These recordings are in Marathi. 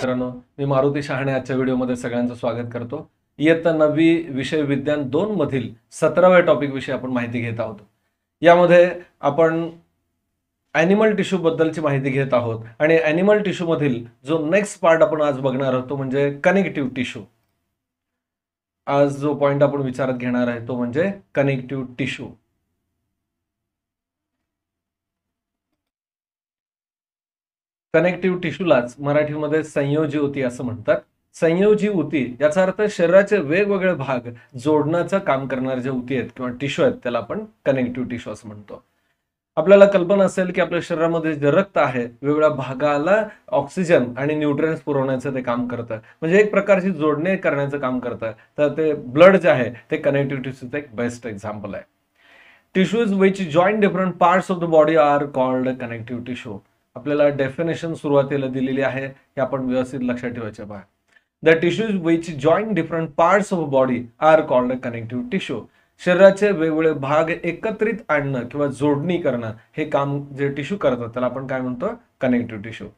मित्रांनो मी मारुती शहाणे आजच्या व्हिडिओमध्ये सगळ्यांचं स्वागत करतो इयत्ता नववी विषय विज्ञान दोन मधील सतराव्या टॉपिक विषयी आपण माहिती घेत आहोत यामध्ये आपण ॲनिमल टिश्यू बद्दलची माहिती घेत आहोत आणि ॲनिमल टिश्यू मधील जो नेक्स्ट पार्ट आपण आज बघणार आहोत तो म्हणजे कनेक्टिव्ह टिश्यू आज जो पॉइंट आपण विचारात घेणार आहे तो म्हणजे कनेक्टिव्ह टिश्यू कनेक्टिव्ह टिश्यूलाच मराठीमध्ये संयोजी होती असं म्हणतात संयोजी ऊती याचा अर्थ शरीराचे वेगवेगळे भाग जोडण्याचं काम करणारे जे ऊती आहेत किंवा टिश्यू आहेत त्याला आपण कनेक्टिव्ह टिश्यू असं म्हणतो आपल्याला कल्पना असेल की आपल्या शरीरामध्ये जे रक्त आहे वेगवेगळ्या भागाला ऑक्सिजन आणि न्यूट्रियन्स पुरवण्याचं ते काम करतं म्हणजे एक प्रकारची जोडणे करण्याचं काम करतं तर ते ब्लड जे आहे ते कनेक्टिव्ह टिश्यूचं एक बेस्ट एक्झाम्पल आहे tissues which join different parts of the body are called connective tissue आपल्याला डेफिनेशन सुरुवातीला दिलेली आहे हे आपण व्यवस्थित लक्षात ठेवायचे पहा the tissues which join different parts of body are called a connective tissue शरीराचे वेगवेगळे भाग एकत्रित आणणं किंवा जोडणी करणं हे काम जे टिश्यू करतात त्याला आपण काय म्हणतो connective tissue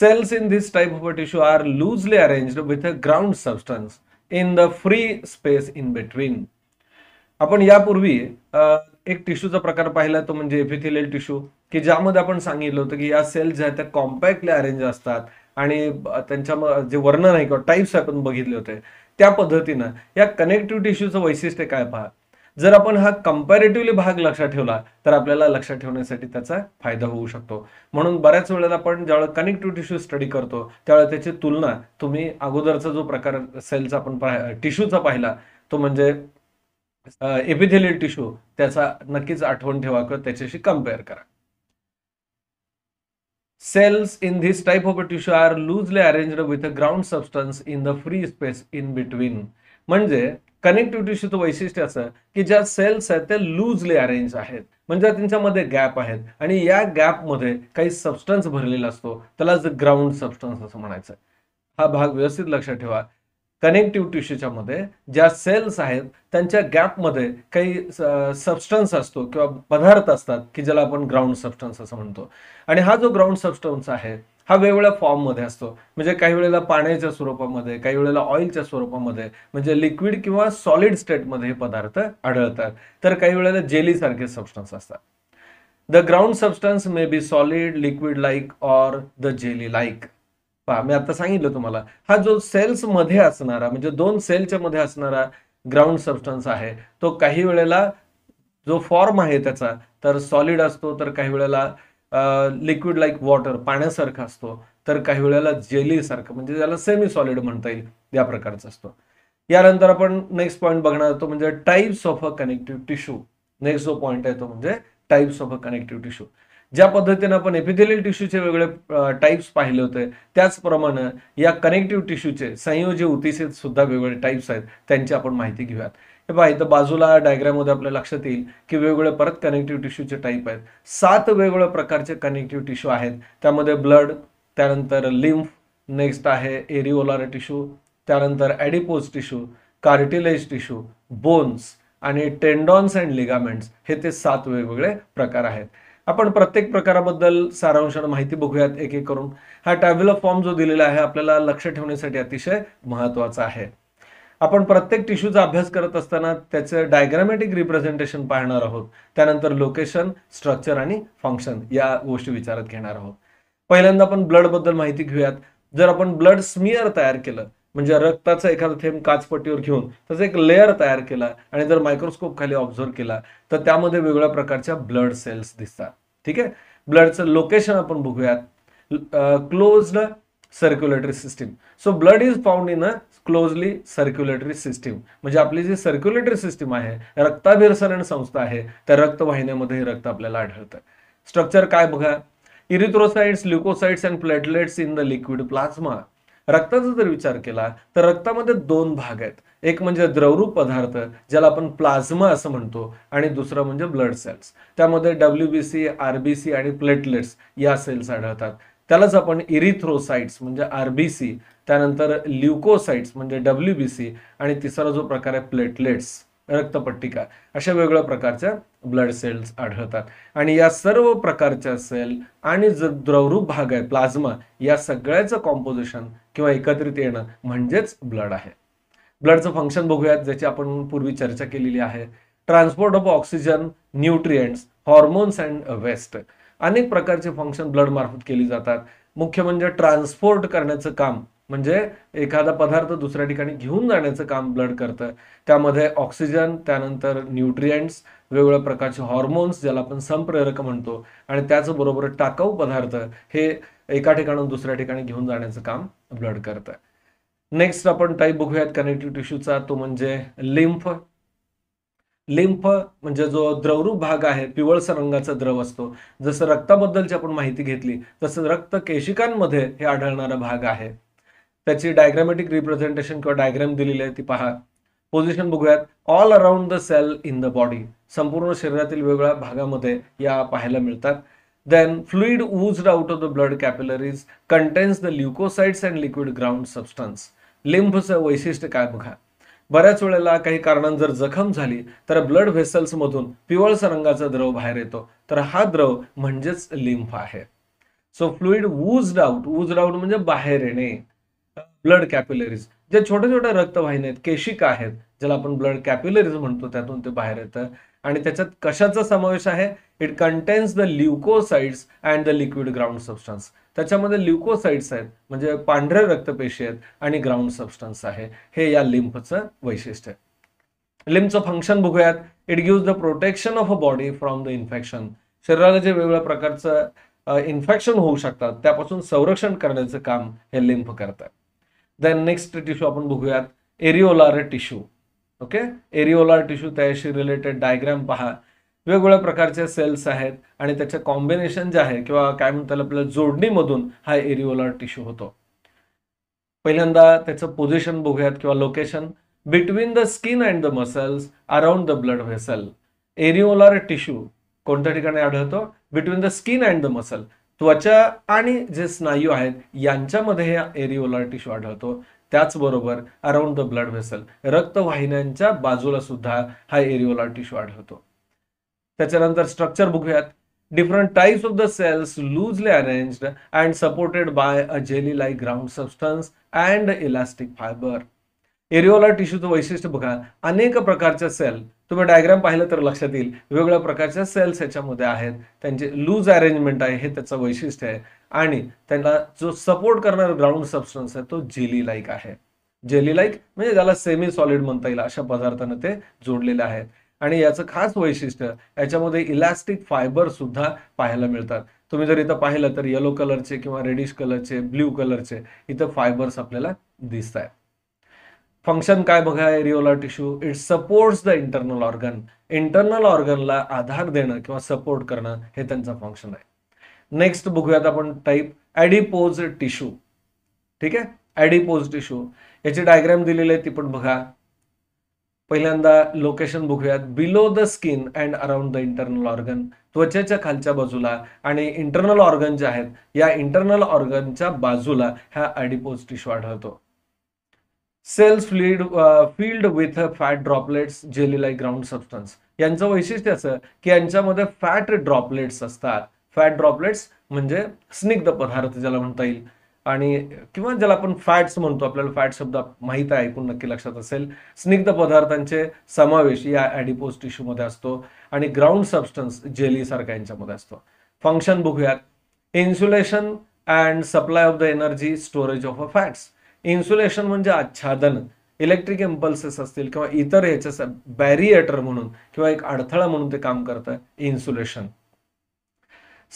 cells in this type of tissue are loosely arranged with a ground substance in the free space in between आपण यापूर्वी एक टिश्यूचा प्रकार पाहिला तो म्हणजे एफिथिलियल टिश्यू की ज्यामध्ये आपण सांगितलं होतं की या सेल्स ज्या त्या कॉम्पॅक्टली अरेंज असतात आणि त्यांच्या जे वर्णन आहे किंवा टाईप्स आपण बघितले होते त्या पद्धतीनं या कनेक्टिव्हिटी इश्यूचं वैशिष्ट्य काय पहा जर आपण हा कम्पॅरेटिव्हली भाग लक्षात ठेवला तर आपल्याला लक्षात ठेवण्यासाठी त्याचा फायदा होऊ शकतो म्हणून बऱ्याच वेळेला आपण ज्यावेळेला कनेक्टिव्ह टिश्यू स्टडी करतो त्यावेळेला त्याची तुलना तुम्ही अगोदरचा जो प्रकार सेलचा आपण टिश्यूचा पाहिला तो म्हणजे एपिथेलियल टिश्यू त्याचा नक्कीच आठवण ठेवा किंवा त्याच्याशी कम्पेअर करा Cells in this type of a tissue are loosely arranged with a ground substance in the free space in म्हणजे कनेक्टिव्ह टिश्यूचं वैशिष्ट्य असं की ज्या सेल्स आहेत त्या लूजली अरेंज आहेत म्हणजे त्यांच्यामध्ये गॅप आहेत आणि या गॅपमध्ये काही सबस्टन्स भरलेला असतो त्याला ग्राउंड सबस्टन्स असं म्हणायचं हा भाग व्यवस्थित लक्षात ठेवा कनेक्टिव्ह टिश्यूच्या मध्ये ज्या सेल्स आहेत त्यांच्या गॅपमध्ये काही सबस्टन्स असतो किंवा पदार्थ असतात की ज्याला आपण ग्राउंड सबस्टन्स असं म्हणतो आणि हा जो ग्राउंड सबस्टन्स आहे हा वेगवेगळ्या फॉर्ममध्ये असतो म्हणजे काही वेळेला पाण्याच्या स्वरूपामध्ये काही वेळेला ऑइलच्या स्वरूपामध्ये म्हणजे लिक्विड किंवा सॉलिड स्टेटमध्ये हे पदार्थ आढळतात तर काही वेळेला जेली सारखे सबस्टन्स असतात the ground substance may be solid liquid like or the jelly like पहा मी आता सांगितलं तुम्हाला हा जो सेल्स मध्ये असणारा म्हणजे दोन सेलच्या मध्ये असणारा ग्राउंड सबस्टन्स आहे तो काही वेळेला जो फॉर्म आहे त्याचा तर सॉलिड असतो तर काही वेळेला लिक्विड लाईक वॉटर पाण्यासारखा असतो तर काही वेळेला जेलीसारखं म्हणजे ज्याला सेमी सॉलिड म्हणता येईल या प्रकारचा असतो यानंतर आपण नेक्स्ट पॉईंट बघणार तो म्हणजे types of a connective tissue next जो पॉईंट आहे तो म्हणजे types of a connective tissue ज्या पद्धतीनं आपण एपिथेलियल टिश्यूचे वेगळे टाईप्स पाहिले होते त्याचप्रमाणे या कनेक्टिव्ह टिश्यूचे संयोजी उतिसे सुद्धा वेगवेगळे टाईप्स आहेत त्यांची आपण माहिती घेऊयात हे पहा इथं बाजूला डायग्राममध्ये आपल्या लक्षात येईल की वेगवेगळे परत कनेक्टिव्ह टिश्यूचे टाईप आहेत सात वेगवेगळ्या प्रकारचे कनेक्टिव्ह टिश्यू आहेत त्यामध्ये ब्लड त्यानंतर लिम्फ नेक्स्ट आहे एरिओलार टिश्यू त्यानंतर adipose tissue cartilage tissue bones आणि टेंडॉन्स अँड लिगामेंट्स हे ते सात वेगवेगळे प्रकार आहेत आपण प्रत्येक प्रकाराबद्दल सारांशानं माहिती बघूयात एक एक करून हा ऑफ फॉर्म जो दिलेला आहे आपल्याला लक्ष ठेवण्यासाठी अतिशय महत्वाचा आहे आपण प्रत्येक टिश्यूचा अभ्यास करत असताना त्याचं डायग्रामॅटिक रिप्रेझेंटेशन पाहणार आहोत त्यानंतर लोकेशन स्ट्रक्चर आणि फंक्शन या गोष्टी विचारात घेणार आहोत पहिल्यांदा आपण ब्लडबद्दल माहिती घेऊयात जर आपण ब्लड स्मियर तयार केलं म्हणजे रक्ताचा एखादा थेंब काचपट्टीवर घेऊन त्याचा एक लेअर तयार केला आणि जर मायक्रोस्कोप खाली ऑब्झर्व केला तर त्यामध्ये वेगवेगळ्या प्रकारच्या ब्लड सेल्स दिसतात ठीक आहे ब्लडचं लोकेशन आपण बघूयात closed circulatory system so blood is found in a closely circulatory system म्हणजे आपली जी सर्क्युलेटरी सिस्टीम आहे रक्ताभिरसरण संस्था आहे त्या रक्तवाहिन्यामध्ये हे रक्त आपल्याला आढळतं स्ट्रक्चर काय बघा erythrocytes leucocytes and platelets in the liquid plasma रक्ताचा जर विचार केला तर रक्तामध्ये दोन भाग आहेत एक म्हणजे द्रवरूप पदार्थ ज्याला आपण प्लाझ्मा असं म्हणतो आणि दुसरा म्हणजे ब्लड सेल्स त्यामध्ये W B C R B C आणि प्लेटलेट्स या सेल्स आढळतात त्यालाच आपण इरिथ्रोसाइट्स म्हणजे आर बी सी त्यानंतर ल्युकोसाइट्स म्हणजे डब्ल्यू बी सी आणि तिसरा जो प्रकार आहे प्लेटलेट्स रक्तपट्टिका अशा वेगवेगळ्या प्रकारच्या ब्लड सेल्स आढळतात आणि या सर्व प्रकारच्या सेल आणि जो द्रवरूप भाग आहे प्लाझ्मा या सगळ्याचं कॉम्पोजिशन किंवा एकत्रित येणं म्हणजेच ब्लड आहे ब्लडचं फंक्शन बघूयात ज्याची आपण पूर्वी चर्चा केलेली आहे transport of oxygen nutrients hormones and waste अनेक प्रकारचे फंक्शन ब्लड मार्फत केली जातात मुख्य म्हणजे ट्रान्सपोर्ट करण्याचं काम म्हणजे एखादा पदार्थ दुसऱ्या ठिकाणी घेऊन जाण्याचं काम ब्लड करतं त्यामध्ये ऑक्सिजन त्यानंतर न्यूट्रिएंट्स वेगवेगळ्या प्रकारचे हॉर्मोन्स ज्याला आपण संप्रेरक म्हणतो आणि त्याचबरोबर टाकाऊ पदार्थ हे एका ठिकाणून दुसऱ्या ठिकाणी घेऊन जाण्याचं काम ब्लड करतं नेक्स्ट आपण टाईप बघूयात कनेक्टिव्ह टिश्यूचा तो म्हणजे लिम्फ लिम्फ म्हणजे जो द्रवरूप भाग आहे पिवळसर रंगाचा द्रव असतो जसं रक्ताबद्दलची आपण माहिती घेतली तसं रक्त केशिकांमध्ये हे आढळणारा भाग आहे त्याची डायग्रामॅटिक रिप्रेझेंटेशन किंवा डायग्राम दिलेली आहे ती पहा पोझिशन बघूयात all around the cell in the body संपूर्ण शरीरातील वेगवेगळ्या भागामध्ये या पाहायला मिळतात then fluid oozed out of the blood capillaries contains the leucocytes and liquid ground substance लिंफचं वैशिष्ट्य काय बघा बऱ्याच वेळेला काही कारणां जर जखम झाली तर ब्लड व्हेसल्समधून पिवळस रंगाचा द्रव बाहेर येतो तर हा द्रव म्हणजेच लिंफ आहे so fluid oozed out oozed out म्हणजे बाहेर येणे ब्लड कॅप्युलरीज जे छोट्या छोट्या रक्तवाहिन्या आहेत केशिका आहेत ज्याला आपण ब्लड कॅप्युलरीज म्हणतो त्यातून ते बाहेर येतं आणि त्याच्यात कशाचा समावेश आहे it contains the leucocytes and the liquid ground substance त्याच्यामध्ये ल्युकोसाइड्स आहेत म्हणजे पांढऱ्या रक्तपेशी आहेत आणि ग्राउंड सबस्टन्स आहे हे या लिम्फचं वैशिष्ट्य आहे लिम्फचं फंक्शन बघूयात it gives the protection of a body from the infection शरीराला जे वेगवेगळ्या प्रकारचं इन्फेक्शन होऊ शकतात त्यापासून संरक्षण करण्याचं काम हे लिम्फ करतात देन नेक्स्ट टिश्यू आपण बघूयात areolar tissue okay areolar tissue त्याशी रिलेटेड डायग्राम पहा वेगवेगळ्या प्रकारचे सेल्स आहेत आणि त्याचे कॉम्बिनेशन जे आहे किंवा काय म्हणतात आपल्या जोडणीमधून हा एरिओलार टिश्यू होतो पहिल्यांदा त्याचं पोझिशन बघूयात किंवा location between the skin and the muscles around the blood vessel areolar tissue कोणत्या ठिकाणी आढळतो between the skin and the muscle त्वचा आणि जे स्नायू आहेत यांच्यामध्ये हे एरिओलर टिश्यू आढळतो त्याचबरोबर अराउंड द ब्लड व्हेसल रक्तवाहिन्यांच्या बाजूला सुद्धा हा एरिओलर टिश्यू आढळतो त्याच्यानंतर स्ट्रक्चर बघूयात different types of the cells loosely arranged and supported by a jelly like ground substance and elastic fibre areolar टिश्यूचं वैशिष्ट्य बघा अनेक प्रकारच्या सेल तुम्ही डायग्राम पाहिलं तर लक्षात येईल वेगवेगळ्या प्रकारच्या सेल्स याच्यामध्ये आहेत त्यांचे लूज अरेंजमेंट आहे हे त्याचं वैशिष्ट्य आहे आणि त्यांना जो सपोर्ट करणारा ग्राउंड सबस्टन्स आहे तो जेली लाईक आहे जेली लाईक म्हणजे ज्याला सेमी सॉलिड म्हणता येईल अशा पदार्थानं ते जोडलेले आहेत आणि याचं खास वैशिष्ट्य याच्यामध्ये इलास्टिक फायबर सुद्धा पाहायला मिळतात तुम्ही जर इथं पाहिलं तर येलो कलरचे किंवा रेडिश कलरचे ब्ल्यू कलरचे इथं फायबर्स आपल्याला दिसत आहेत फंक्शन काय बघा areolar tissue it supports the internal organ internal ऑर्गनला आधार देणं किंवा सपोर्ट करणं हे त्यांचं फंक्शन आहे नेक्स्ट बघूयात आपण टाईप ॲडिपोज टिश्यू ठीक आहे ॲडिपोज टिश्यू याची डायग्राम दिलेले आहे ती पण बघा पहिल्यांदा लोकेशन बघूयात below the skin and around the internal organ त्वचेच्या खालच्या बाजूला आणि इंटरनल ऑर्गन जे आहेत या इंटरनल ऑर्गनच्या बाजूला ह्या ॲडिपोज टिश्यू आढळतो cells filled filled with fat droplets jelly like ground substance यांचं वैशिष्ट्य असं की यांच्यामध्ये फॅट ड्रॉपलेट्स असतात फॅट ड्रॉपलेट्स म्हणजे स्निग्ध पदार्थ ज्याला म्हणता येईल आणि किंवा ज्याला आपण फॅट्स म्हणतो आपल्याला फॅट शब्द माहीत आहे ऐकून नक्की लक्षात असेल स्निग्ध पदार्थांचे समावेश या ॲडिपोज टिश्यूमध्ये असतो आणि ग्राउंड सबस्टन्स जेलीसारखा यांच्यामध्ये असतो फंक्शन बघूयात insulation and supply of the energy storage of a fats insulation म्हणजे आच्छादन इलेक्ट्रिक इम्पल्सेस असतील किंवा इतर ह्याच्या बॅरिएटर म्हणून किंवा एक अडथळा म्हणून ते काम करतं इन्सुलेशन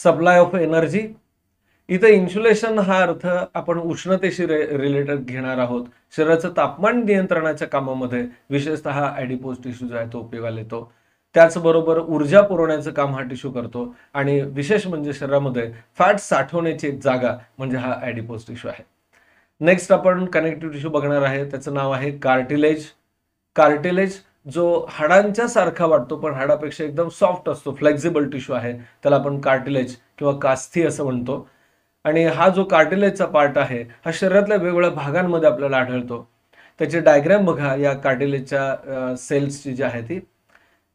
सप्लाय ऑफ एनर्जी इथं इन्सुलेशन हा अर्थ आपण उष्णतेशी रे रिलेटेड घेणार आहोत शरीराचं तापमान नियंत्रणाच्या कामामध्ये विशेषतः ऍडिपोज टिश्यू जो आहे तो उपयोगाला येतो त्याचबरोबर ऊर्जा पुरवण्याचं काम हा टिश्यू करतो आणि विशेष म्हणजे शरीरामध्ये फॅट साठवण्याची जागा म्हणजे हा ऍडिपोज टिश्यू आहे नेक्स्ट आपण कनेक्टिव्ह टिश्यू बघणार आहे त्याचं नाव आहे कार्टिलेज कार्टिलेज जो हाडांच्या सारखा वाटतो पण हाडापेक्षा एकदम सॉफ्ट असतो फ्लेक्झिबल टिश्यू आहे त्याला आपण कार्टिलेज किंवा कास्थी असं म्हणतो आणि हा जो कार्टिलेजचा पार्ट आहे हा शरीरातल्या वेगवेगळ्या भागांमध्ये आपल्याला आढळतो त्याचे डायग्रॅम बघा या कार्टिलेजच्या सेल्सची जी आहे ती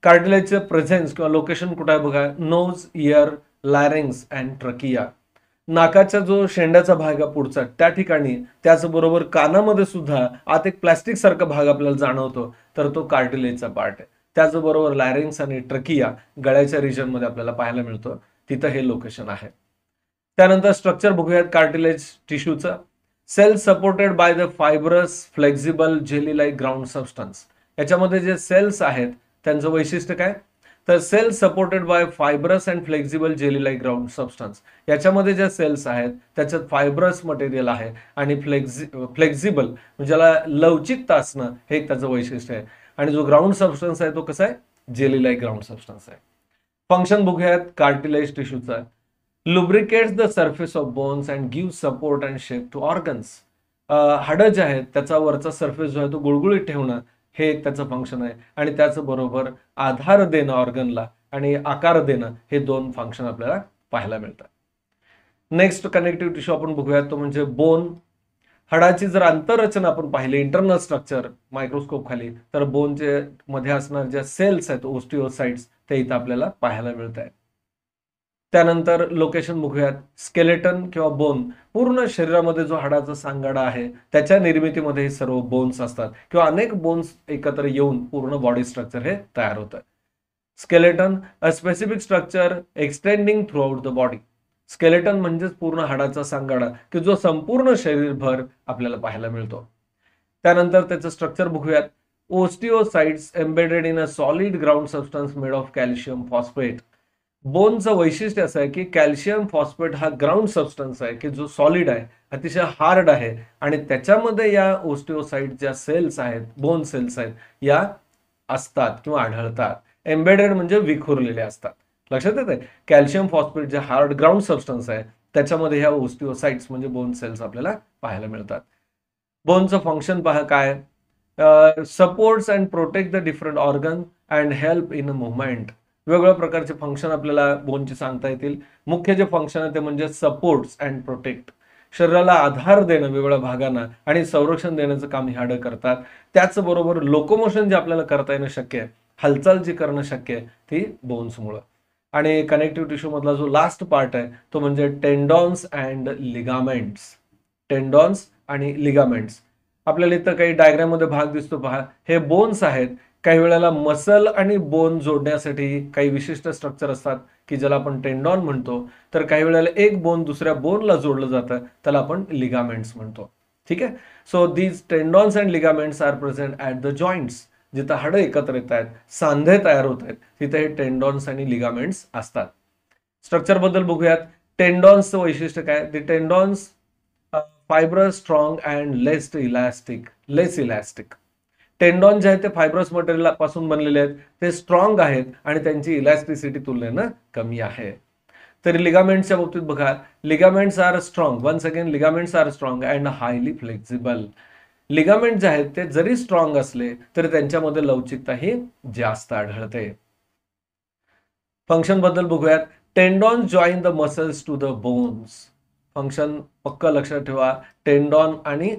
कार्टिलेजचे प्रेझेन्स किंवा लोकेशन कुठं आहे बघा nose ear larynx and trachea नाकाचा जो शेंड्याचा भाग आहे पुढचा त्या ठिकाणी त्याचबरोबर कानामध्ये सुद्धा आत एक प्लॅस्टिक सारखा भाग आपल्याला जाणवतो तर तो कार्टिलेजचा पार्ट आहे त्याचबरोबर लॅरिंग्स आणि ट्रकिया गळ्याच्या मध्ये आपल्याला पाहायला मिळतो तिथं हे लोकेशन आहे त्यानंतर स्ट्रक्चर बघूयात कार्टिलेज टिश्यूचं cell supported by the fibrous flexible jelly like ground substance याच्यामध्ये जे सेल्स आहेत त्यांचं वैशिष्ट्य काय तर cell supported by fibrous and flexible jelly like ground substance याच्यामध्ये ज्या सेल्स आहेत त्याच्यात फायब्रस मटेरियल आहे आणि फ्लेक्झि म्हणजे फ्लेक्झिबल ज्याला लवचिकता असणं हे एक त्याचं वैशिष्ट्य आहे आणि जो ग्राउंड सबस्टन्स आहे तो कसा आहे जेली लाईक ग्राउंड सबस्टन्स आहे फंक्शन बघूयात कार्टिलेज टिश्यूचा lubricates the surface of bones and give support and shape to organs हाडं जे आहेत त्याचा वरचा सर्फेस जो आहे तो गुळगुळीत ठेवणं हे एक त्याचं फंक्शन आहे आणि त्याचबरोबर आधार देणं ऑर्गनला आणि आकार देणं हे दोन फंक्शन आपल्याला पाहायला मिळतात नेक्स्ट कनेक्टिव्ह टिश्यू आपण बघूया तो म्हणजे बोन हडाची जर आंतररचना आपण पाहिली इंटरनल स्ट्रक्चर मायक्रोस्कोप खाली तर बोनचे मध्ये असणार ज्या सेल्स आहेत ओस्टिओसाइट्स ते इथं आपल्याला पाहायला मिळत आहेत त्यानंतर लोकेशन बघूयात स्केलेटन किंवा बोन पूर्ण शरीरामध्ये जो हाडाचा सांगाडा आहे त्याच्या निर्मितीमध्ये सर्व बोन्स असतात किंवा अनेक बोन्स एकत्र येऊन पूर्ण बॉडी स्ट्रक्चर हे तयार होतं skeleton a specific structure extending throughout the body skeleton म्हणजेच पूर्ण हाडाचा सांगाडा की जो संपूर्ण शरीरभर आपल्याला पाहायला मिळतो त्यानंतर त्याचं स्ट्रक्चर बघूयात osteocytes embedded in a solid ground substance made of calcium phosphate बोनचं वैशिष्ट्य असं आहे की कॅल्शियम फॉस्फेट हा ग्राउंड सबस्टन्स आहे की जो सॉलिड आहे अतिशय हार्ड आहे आणि त्याच्यामध्ये या ओस्टिओसाईड ज्या सेल्स आहेत बोन सेल्स आहेत या असतात किंवा आढळतात एम्बेडेड म्हणजे विखुरलेले असतात लक्षात येते कॅल्शियम फॉस्फेट जे हार्ड ग्राउंड सबस्टन्स आहे त्याच्यामध्ये ह्या ओस्टिओसाइट्स म्हणजे बोन सेल्स आपल्याला पाहायला मिळतात बोनचं फंक्शन पहा काय supports and protect the different organ and help in a movement वेगवेगळ्या प्रकारचे फंक्शन आपल्याला बोनचे सांगता येतील मुख्य जे फंक्शन आहे ते म्हणजे सपोर्ट्स अँड प्रोटेक्ट शरीराला आधार देणं वेगवेगळ्या भागांना आणि संरक्षण देण्याचं काम हाडं करतात त्याचबरोबर लोकोमोशन जे आपल्याला करता येणं शक्य आहे हालचाल जी करणं शक्य आहे ती बोन्समुळं आणि कनेक्टिव्ह टिश्यू मधला जो लास्ट पार्ट आहे तो म्हणजे टेंडॉन्स अँड लिगामेंट्स टेंडॉन्स आणि लिगामेंट्स आपल्याला इथं काही मध्ये भाग दिसतो पहा हे बोन्स आहेत काही वेळेला मसल आणि बोन जोडण्यासाठी काही विशिष्ट स्ट्रक्चर असतात की ज्याला आपण टेंडॉन म्हणतो तर काही वेळेला एक बोन दुसऱ्या बोनला जोडलं जातं त्याला आपण लिगामेंट्स म्हणतो ठीक आहे so these tendons and ligaments are present at the joints जिथं हाडं एकत्र येत आहेत सांधे तयार होत आहेत तिथे हे टेंडॉन्स आणि लिगामेंट्स असतात स्ट्रक्चरबद्दल बघूयात टेंडॉन्सचं वैशिष्ट्य काय the tendons fibre strong and least elastic less elastic tendon जे आहेत ते फायब्रस मटेरियल पासून बनलेले आहेत ते स्ट्रॉंग आहेत आणि त्यांची इलास्ट्रिसिटी तुलनेनं कमी आहे तरी लिगामेंट्सच्या बाबतीत बघा ligaments are strong once again ligaments are strong and highly flexible ligament जे आहेत ते जरी स्ट्रॉंग असले तरी त्यांच्यामध्ये लवचिकता ही जास्त आढळते फंक्शन बद्दल बघूयात tendon join the muscles to the bones function पक्क लक्षात ठेवा टेंडॉन आणि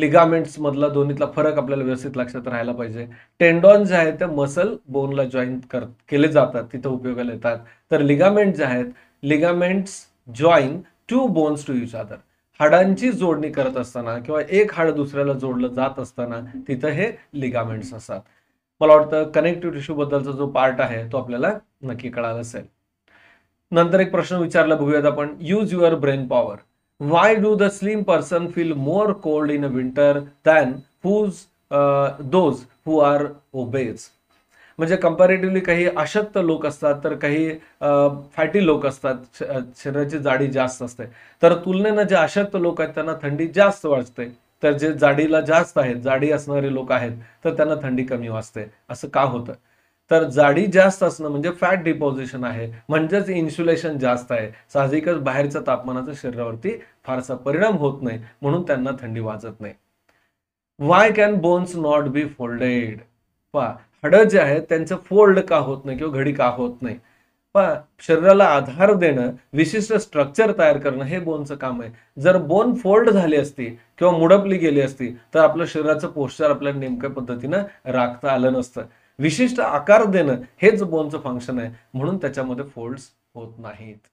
लिगामेंट्समधला दोन्हीतला फरक आपल्याला व्यवस्थित लक्षात राहायला पाहिजे टेंडॉन जे आहेत ते मसल बोनला जॉईन कर केले जातात तिथं उपयोगाला येतात तर लिगामेंट जे आहेत ligaments join to bones to each other हाडांची जोडणी करत असताना किंवा एक हाड दुसऱ्याला जोडलं जात असताना तिथं हे लिगामेंट्स असतात मला वाटतं कनेक्टिव्ह टिश्यू बद्दलचा जो पार्ट आहे तो आपल्याला नक्की कळाला असेल नंतर एक प्रश्न विचारला बघूयात आपण use your brain power why do the slim person feel more cold in winter than who's uh, those who are obese म्हणजे कम्पॅरेटिव्हली काही अशक्त लोक असतात तर काही फॅटी लोक असतात शरीराची जाडी जास्त असते तर तुलनेनं जे अशक्त लोक आहेत त्यांना थंडी जास्त वाजते तर जे जाडीला जास्त आहेत जाडी असणारे लोक आहेत तर त्यांना थंडी कमी वाजते असं का होतं तर जाडी जास्त असणं म्हणजे फॅट डिपॉझिशन आहे म्हणजेच इन्सुलेशन जास्त आहे साहजिकच बाहेरच्या तापमानाचा शरीरावरती फारसा परिणाम होत नाही म्हणून त्यांना थंडी वाजत नाही why can bones not be folded पा हडं जे आहेत त्यांचं फोल्ड का होत नाही किंवा घडी का होत नाही पा शरीराला आधार देणं विशिष्ट स्ट्रक्चर तयार करणं हे बोनचं काम आहे जर बोन फोल्ड झाली असती किंवा मुडपली गेली असती तर आपल्या शरीराचं पोश्चर आपल्याला नेमक्या पद्धतीनं राखता आलं नसतं विशिष्ट आकार देणं हेच बोनचं फंक्शन आहे म्हणून त्याच्यामध्ये फोल्ड्स होत नाहीत